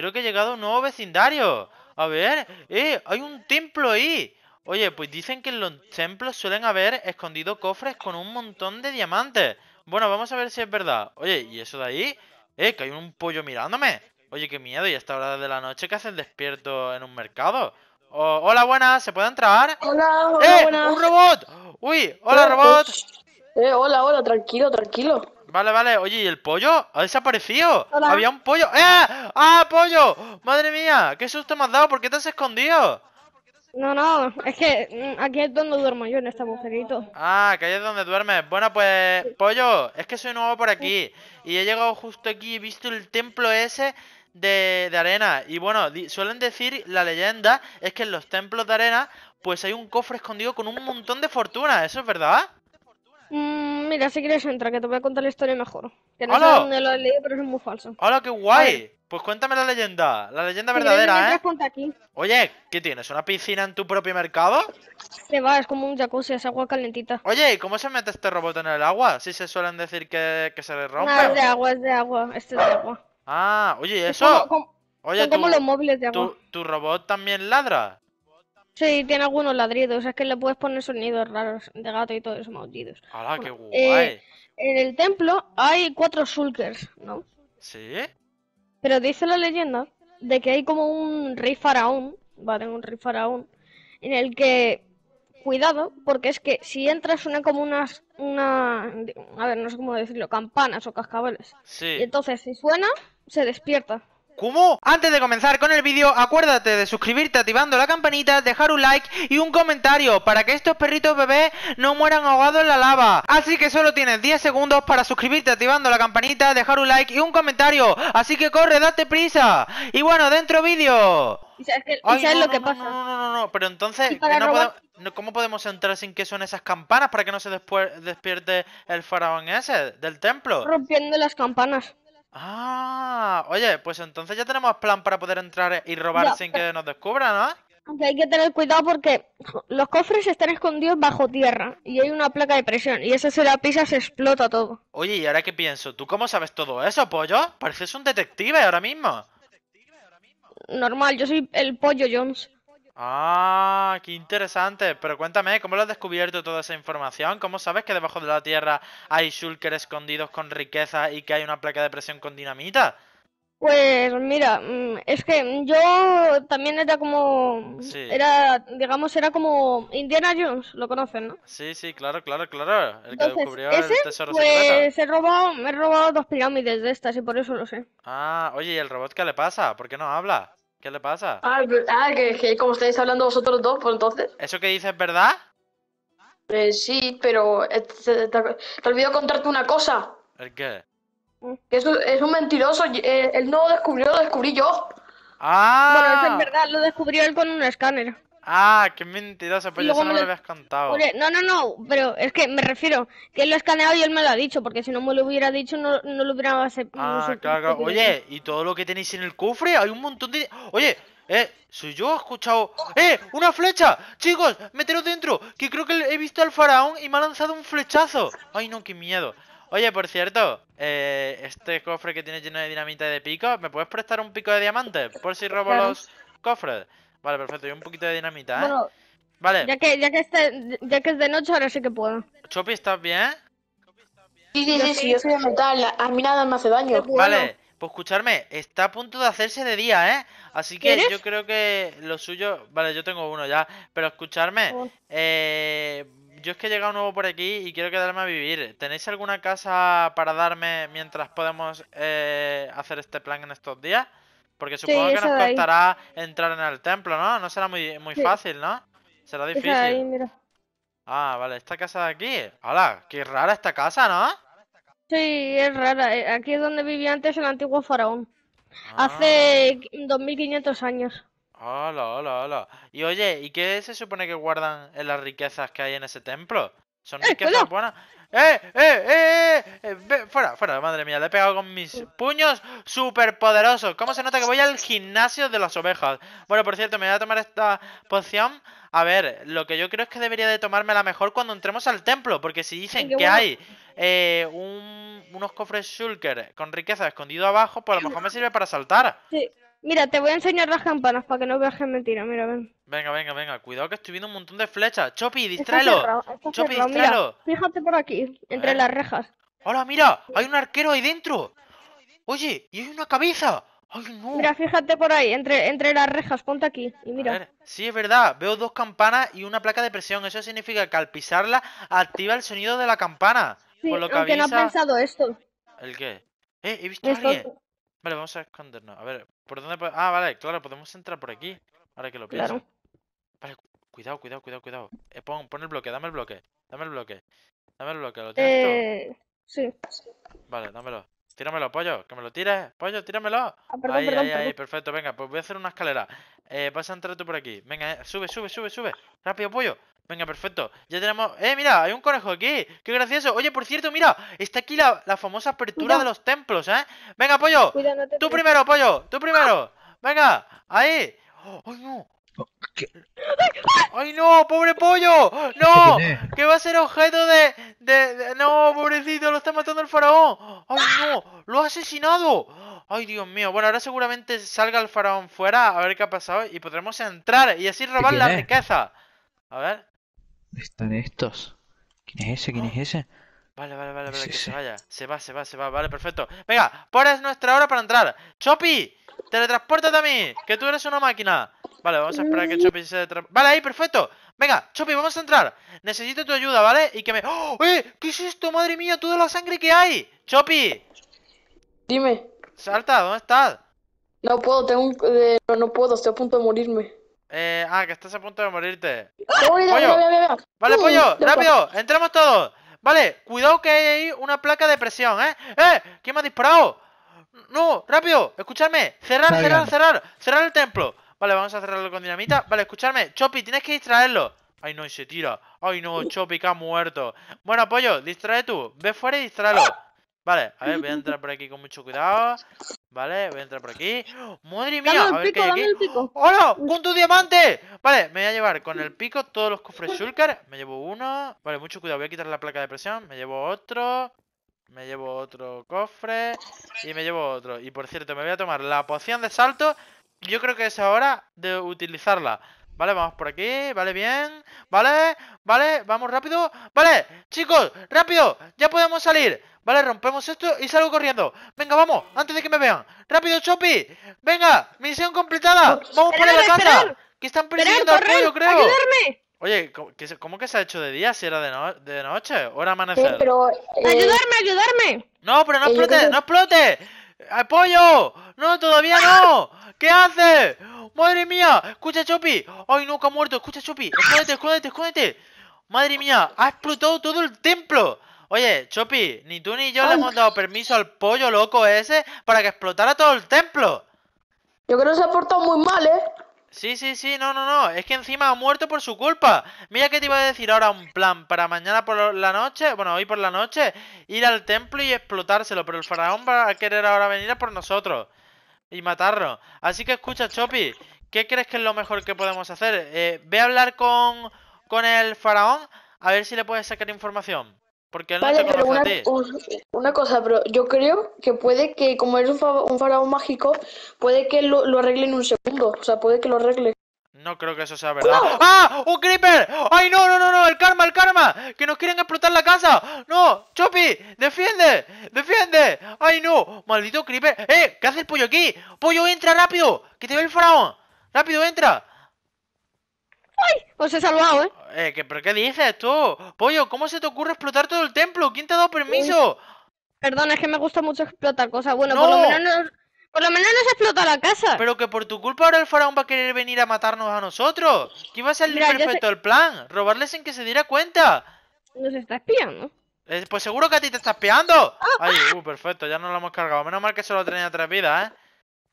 Creo que he llegado a un nuevo vecindario. A ver, ¡eh! ¡Hay un templo ahí! Oye, pues dicen que en los templos suelen haber escondido cofres con un montón de diamantes. Bueno, vamos a ver si es verdad. Oye, ¿y eso de ahí? ¡Eh! ¡Que hay un pollo mirándome! Oye, qué miedo, y a esta hora de la noche que hacen despierto en un mercado. hola, buenas, ¿se puede entrar? Hola, ¡Eh! Buenas. ¡Un robot! ¡Uy! hola eh, robot! Eh, hola, hola, tranquilo, tranquilo. Vale, vale. Oye, ¿y el pollo? ¿Ha desaparecido? Había un pollo. ¡Eh! ¡Ah, pollo! ¡Madre mía! ¿Qué susto me has dado? ¿Por qué te has escondido? No, no, es que mm, aquí es donde duermo yo, en esta mujerito Ah, que ahí es donde duermes. Bueno, pues, pollo, es que soy nuevo por aquí. Y he llegado justo aquí y he visto el templo ese de, de arena. Y bueno, suelen decir, la leyenda es que en los templos de arena, pues hay un cofre escondido con un montón de fortuna. ¿Eso es verdad? Mm, mira, si quieres entra, que te voy a contar la historia mejor. Que no sé dónde lo he leído, pero es muy falso. ¡Hola, qué guay! Pues cuéntame la leyenda, la leyenda verdadera, ¿eh? Aquí. Oye, ¿qué tienes? ¿Una piscina en tu propio mercado? Se va, es como un jacuzzi, es agua calentita. Oye, ¿y cómo se mete este robot en el agua? Si se suelen decir que, que se rompe. No, es de agua, es de agua, este es de agua. Ah, oye, ¿y eso? oye, los móviles de agua. tu robot también ladra? Sí, tiene algunos ladridos. Es que le puedes poner sonidos raros de gato y todo eso, maullidos. ¡Hala, qué eh, guay! en el templo hay cuatro sulkers, ¿no? Sí. Pero dice la leyenda de que hay como un rey faraón, ¿vale? Un rey faraón, en el que. Cuidado, porque es que si entras suena como unas. Una, a ver, no sé cómo decirlo, campanas o cascabeles. Sí. Y entonces, si suena, se despierta. ¿Cómo? Antes de comenzar con el vídeo, acuérdate de suscribirte activando la campanita, dejar un like y un comentario para que estos perritos bebés no mueran ahogados en la lava. Así que solo tienes 10 segundos para suscribirte activando la campanita, dejar un like y un comentario. Así que corre, date prisa. Y bueno, dentro vídeo. ¿Y sabes, lo que pasa? No, no, no, pero entonces, ¿cómo podemos entrar sin que suenen esas campanas para que no se despierte el faraón ese del templo? Rompiendo las campanas. Ah, oye, pues entonces ya tenemos plan para poder entrar y robar sin que nos descubran, ¿no? Aunque hay que tener cuidado porque los cofres están escondidos bajo tierra y hay una placa de presión y esa se la pisas se explota todo. Oye, ¿y ahora qué pienso? ¿Tú cómo sabes todo eso, pollo? Pareces un detective ahora mismo. Normal, yo soy el pollo Jones. Ah, qué interesante. Pero cuéntame, ¿cómo lo has descubierto toda esa información? ¿Cómo sabes que debajo de la Tierra hay shulker escondidos con riqueza y que hay una placa de presión con dinamita? Pues mira, mm, es que yo también era como, era, digamos, era como Indiana Jones, lo conocen, ¿no? Sí, sí, claro, claro, claro. El que descubrió ese, el tesoro pues, me he robado dos pirámides de estas y por eso lo sé. Ah, oye, ¿y el robot qué le pasa? ¿Por qué no habla? ¿Qué le pasa? Ah, ah que, como estáis hablando vosotros dos, pues entonces. ¿Eso que dices es verdad? Eh, sí, pero eh, te, te, contarte una cosa. ¿El qué? Que es un mentiroso. Eh, él no lo descubrió, lo descubrí yo. Ah. Bueno, eso es verdad, lo descubrió él con un escáner. Ah, qué mentira pues no lo habías cantado. No, no, no, pero es que me refiero que él lo ha escaneado y él me lo ha dicho, porque si no me lo hubiera dicho no, no lo hubiera Ah, pues, Oye, pues, ¿y todo lo que tenéis en el cofre? Hay un montón de... Oye, eh, soy yo he escuchado... ¡Eh, una flecha! Chicos, meteros dentro, que creo que he visto al faraón y me ha lanzado un flechazo. Ay, no, qué miedo. Oye, por cierto, eh, este cofre que tiene lleno de dinamita y de pico, ¿me puedes prestar un pico de diamantes? Por si robo los cofres. Vale, perfecto. Y un poquito de dinamita, ¿eh? vale. Ya que, ya, que es de noche, ahora sí que puedo. Chopi, ¿estás bien? Sí, sí, sí, sí, yo soy de metal. A mí nada me hace daño. Vale, pues escucharme, está a punto de hacerse de día, ¿eh? Así que yo creo que lo suyo. Vale, yo tengo uno ya. Pero escucharme, eh, yo es que he llegado nuevo por aquí y quiero quedarme a vivir. ¿Tenéis alguna casa para darme mientras podemos eh, hacer este plan en estos días? Porque supongo que nos costará entrar en el templo, ¿no? No será muy, muy fácil, ¿no? Será difícil. Ah, vale, esta casa de aquí. Hola, qué rara esta casa, ¿no? Sí, es rara. Eh, aquí es donde vivía antes el antiguo faraón. Hace 2500 ah. años. Hola, hola, hola. Y oye, ¿y qué se supone que guardan en las riquezas que hay en ese templo? ¿Son riquezas buenas? ¡Eh, eh, eh! eh! fuera, fuera, madre mía, le he pegado con mis puños superpoderosos. ¿Cómo se nota que voy al gimnasio de las ovejas? Bueno, por cierto, me voy a tomar esta poción. A ver, lo que yo creo es que debería de tomármela mejor cuando entremos al templo, porque si dicen que hay eh, unos cofres shulker con riqueza escondido abajo, pues a lo mejor me sirve para saltar. Sí. Mira, te voy a enseñar las campanas para que no veas mentira. Mira, ven. Venga, venga, venga. Cuidado que estoy viendo un montón de flechas. Chopi, distráelo. Chopi, distráelo. fíjate por aquí, entre ¿Eh? las rejas. Hola, mira, hay un arquero ahí dentro. Oye, y hay una cabeza. Ay, no. Mira, fíjate por ahí, entre, entre las rejas, ponte aquí y mira. sí, es verdad, veo dos campanas y una placa de presión. Eso significa que al pisarla activa el sonido de la campana. por lo que ha pensado esto. ¿El qué? Eh, he visto a alguien. Vale, vamos a escondernos. A ver, ¿por dónde Ah, vale, claro, podemos entrar por aquí. Ahora que lo pienso. Vale, cuidado, cuidado, cuidado, cuidado. Eh, pon, el bloque, dame el bloque. Dame el bloque. Dame el bloque, ¿lo tienes eh... Sí, Sí. Vale, dámelo. Tíramelo, pollo, que me lo tires. Pollo, tíramelo. Ah, ahí, ahí, perfecto. Venga, pues voy a hacer una escalera. Eh, vas a entrar tú por aquí. Venga, eh, sube, sube, sube, sube. Rápido, pollo. Venga, perfecto. Ya tenemos. ¡Eh, mira! Hay un conejo aquí. ¡Qué gracioso! Oye, por cierto, mira. Está aquí la, famosa apertura de los templos, ¿eh? Venga, pollo. tú primero, pollo. Tú primero. Venga, ahí. ¡Ay, no! ¡Ay no! ¡Pobre pollo! ¡No! ¿Este ¡Que va a ser objeto de, ¡No, pobrecito! ¡Lo está matando el faraón! ¡Ay no! ¡Lo ha asesinado! ¡Ay Dios mío! Bueno, ahora seguramente salga el faraón fuera a ver qué ha pasado y podremos entrar y así ¿Este robar la riqueza. A ver. Están estos. ¿Quién es ese? ¿Quién es ese? Vale, vale, vale, vale, que se vaya. Se va, se va, se va. Vale, perfecto. Venga, ahora es nuestra hora para entrar. ¡Chopi! teletransportate a mí! ¡Que tú eres una máquina! Vale, vamos a esperar que Chopi se... Vale, ahí, perfecto. Venga, Chopi, vamos a entrar. Necesito tu ayuda, ¿vale? Y que me... ¡Oh! ¡Eh! ¿Qué es esto? ¡Madre mía! ¡Toda la sangre que hay! ¡Chopi! Dime. Salta, ¿dónde estás? No puedo, tengo un... Eh, no puedo, estoy a punto de morirme. Eh, ah, que estás a punto de morirte. Vale, uh, pollo, rápido, entramos todos. Vale, cuidado que hay ahí una placa de presión, ¿eh? ¡Eh! ¿Quién me ha disparado? No, rápido, escúchame Cerrar, cerrar, cerrar. Cerrar el templo. Vale, vamos a cerrarlo con dinamita. Vale, escuchadme. Chopi, tienes que distraerlo. Ay, no, y se tira. Ay, no, Chopi, que ha muerto. Bueno, pollo, distrae tú. Ve fuera y distráelo. Vale, a ver, voy a entrar por aquí con mucho cuidado. Vale, voy a entrar por aquí. ¡Madre mía! qué ¡Hola! ¡Con tu diamante! Vale, me voy a llevar con el pico todos los cofres Shulker. Me llevo uno. Vale, mucho cuidado. Voy a quitar la placa de presión. Me llevo otro. Me llevo otro cofre. Y me llevo otro. Y por cierto, me voy a tomar la poción de salto yo creo que es hora de utilizarla. Vale, vamos por aquí, vale, bien Vale, vale, vamos rápido Vale, chicos, rápido Ya podemos salir, vale, rompemos esto Y salgo corriendo, venga, vamos, antes de que me vean Rápido, Chopi, venga Misión completada, vamos por la casa Que están persiguiendo creo ayudarme. Oye, ¿cómo que se ha hecho de día si era de, noche? ¿O era amanecer? Eh, ¡Ayudarme, ayudarme! No, pero no explote, no explote pollo! ¡No, todavía no! ¿Qué haces? ¡Madre mía! ¡Escucha, Chopi! ¡Ay, no, ha muerto! ¡Escucha, Chopi! ¡Escóndete, escóndete, escóndete! ¡Madre mía! ¡Ha explotado todo el templo! Oye, Chopi, ni tú ni yo le hemos dado permiso al pollo loco ese para que explotara todo el templo. Yo creo que se ha portado muy mal, ¿eh? Sí, sí, sí, no, no, no. Es que encima ha muerto por su culpa. Mira que te iba a decir ahora un plan para mañana por la noche, bueno, hoy por la noche, ir al templo y explotárselo. Pero el faraón va a querer ahora venir a por nosotros y matarlo. Así que escucha, Chopi, ¿qué crees que es lo mejor que podemos hacer? Eh, ve a hablar con, con el faraón a ver si le puedes sacar información. Porque vale, pero una, cosa, pero yo creo que puede que, como es un, faraón mágico, puede que lo, lo, arregle en un segundo. O sea, puede que lo arregle. No creo que eso sea verdad. ¡Ah! ¡Un creeper! ¡Ay, no, no, no, no! ¡El karma, el karma! ¡Que nos quieren explotar la casa! ¡No! ¡Chopi! ¡Defiende! ¡Defiende! ¡Ay, no! ¡Maldito creeper! ¡Eh! ¿Qué hace el pollo aquí? ¡Pollo, entra rápido! ¡Que te ve el faraón! ¡Rápido, entra! Os pues he salvado, ¿eh? eh eh ¿Pero qué dices tú? Pollo, ¿cómo se te ocurre explotar todo el templo? ¿Quién te ha dado permiso? Perdón, es que me gusta mucho explotar cosas. Bueno, por lo menos no, por lo menos no se explota la casa. Pero que por tu culpa ahora el faraón va a querer venir a matarnos a nosotros. ¿Qué iba a ser perfecto el plan. Robarle sin que se diera cuenta. Nos está espiando. Eh, pues seguro que a ti te está espiando. Ah, Ay, uh, perfecto, ya nos lo hemos cargado. Menos mal que solo tenía tres vidas, ¿eh?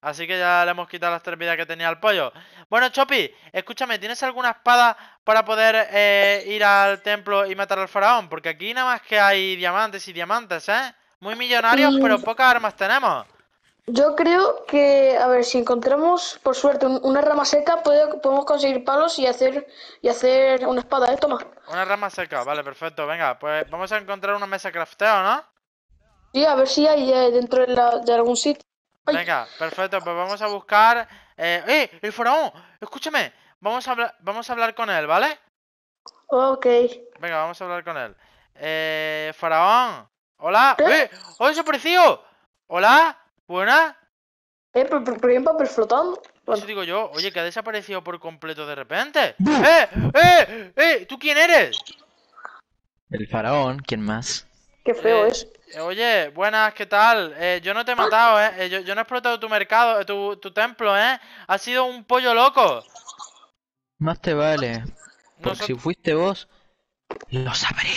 Así que ya le hemos quitado las tres vidas que tenía el pollo. Bueno, Chopi, escúchame, ¿tienes alguna espada para poder eh, ir al templo y matar al faraón? Porque aquí nada más que hay diamantes y diamantes, ¿eh? Muy millonarios, pero mm. pocas armas tenemos. Yo creo que, a ver, si encontramos, por suerte, una rama seca, podemos conseguir palos y hacer y hacer una espada, ¿eh? Toma. Una rama seca, vale, perfecto. Venga, pues vamos a encontrar una mesa crafteo, ¿no? Sí, a ver si hay eh, dentro de algún sitio. Venga, perfecto, pues vamos a buscar... Eh, ¡Eh! ¡El faraón! Escúchame, vamos a, hablar, vamos a hablar con él, ¿vale? Ok. Venga, vamos a hablar con él. Eh... Faraón. Hola. ¿Eh? ¡Oh, desaparecido! Hola. Buena. Eh, pero, flotando. Eso digo yo, oye, que ha desaparecido por completo de repente. ¡Eh! ¡Eh! ¡Eh! ¿Tú quién eres? El faraón, ¿quién más? Qué feo eh, es. Eh, oye, buenas, ¿qué tal? Eh, yo no te he matado, ¿eh? eh yo, no he explotado tu mercado, tu, templo, ¿eh? Ha sido un pollo loco. Más te vale. Porque si fuiste vos, lo sabré.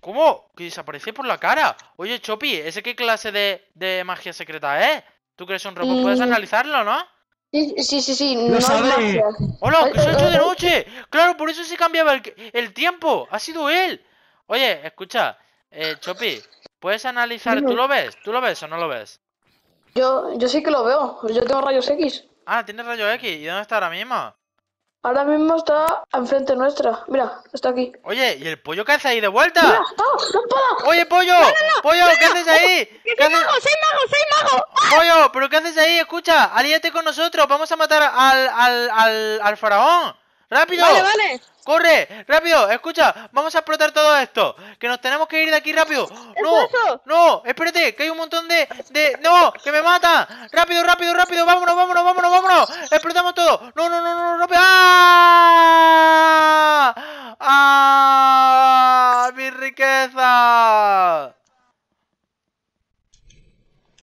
¿Cómo? Que desaparecí por la cara. Oye, Chopi, ¿ese qué clase de, magia secreta es? ¿Tú crees un robot? ¿Puedes mm. analizarlo, no? Sí, sí, sí, no sabré. Es ¡Hola! ¡Que se de noche! ¡Claro, por eso se cambiaba el, tiempo! ¡Ha sido él! Oye, escucha, eh, Chopi... Puedes analizar, ¿tú lo ves? ¿Tú lo ves o no lo ves? Yo, yo sí que lo veo, yo tengo rayos X. Ah, tienes rayos X, ¿y dónde está ahora mismo? Ahora mismo está enfrente nuestra. Mira, está aquí. Oye, ¿y el pollo qué hace ahí de vuelta? Oye, pollo, pollo, ¿qué haces ahí? Oh, ¿Qué soy mago, soy mago, soy mago. Pollo, ¿pero qué haces ahí? Escucha, alíate con nosotros, vamos a matar al, al, al, al faraón. ¡Rápido! Vale, vale. ¡Corre! ¡Rápido! ¡Escucha! ¡Vamos a explotar todo esto! ¡Que nos tenemos que ir de aquí rápido! ¡No! ¡No! ¡Espérate! ¡Que hay un montón de, de... ¡No! ¡Que me mata! ¡Rápido, rápido, rápido! ¡Vámonos, vámonos, vámonos, vámonos! ¡Explotamos todo! ¡No, no, no, no! ¡Rápido! ¡Ah! ¡Ah! ¡Mi riqueza!